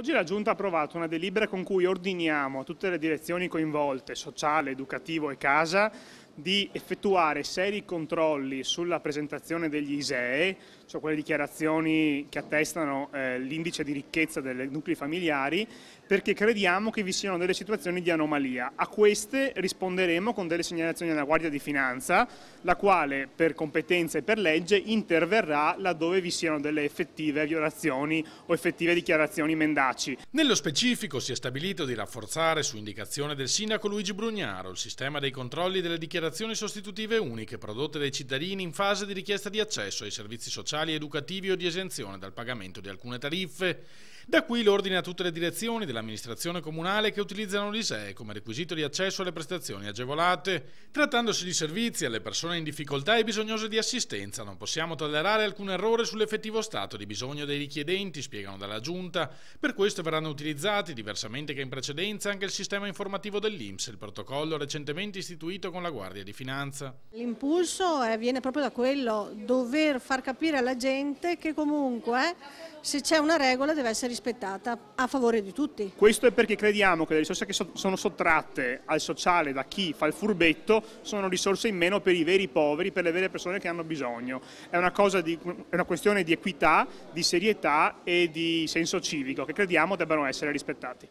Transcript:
Oggi la Giunta ha approvato una delibera con cui ordiniamo a tutte le direzioni coinvolte, sociale, educativo e casa, di effettuare seri controlli sulla presentazione degli ISEE, cioè quelle dichiarazioni che attestano eh, l'indice di ricchezza dei nuclei familiari, perché crediamo che vi siano delle situazioni di anomalia. A queste risponderemo con delle segnalazioni alla Guardia di Finanza, la quale per competenza e per legge interverrà laddove vi siano delle effettive violazioni o effettive dichiarazioni mendaci. Nello specifico si è stabilito di rafforzare su indicazione del sindaco Luigi Brugnaro il sistema dei controlli delle dichiarazioni dichiarazioni sostitutive uniche prodotte dai cittadini in fase di richiesta di accesso ai servizi sociali, educativi o di esenzione dal pagamento di alcune tariffe. Da qui l'ordine a tutte le direzioni dell'amministrazione comunale che utilizzano l'ISEE come requisito di accesso alle prestazioni agevolate. Trattandosi di servizi alle persone in difficoltà e bisognose di assistenza, non possiamo tollerare alcun errore sull'effettivo stato di bisogno dei richiedenti, spiegano dalla Giunta. Per questo verranno utilizzati, diversamente che in precedenza, anche il sistema informativo dell'INPS, il protocollo recentemente istituito con la Guardia Guardia di Finanza. L'impulso eh, viene proprio da quello, dover far capire alla gente che comunque eh, se c'è una regola deve essere rispettata a favore di tutti. Questo è perché crediamo che le risorse che sono sottratte al sociale da chi fa il furbetto sono risorse in meno per i veri poveri, per le vere persone che hanno bisogno. È una, di, è una questione di equità, di serietà e di senso civico che crediamo debbano essere rispettati.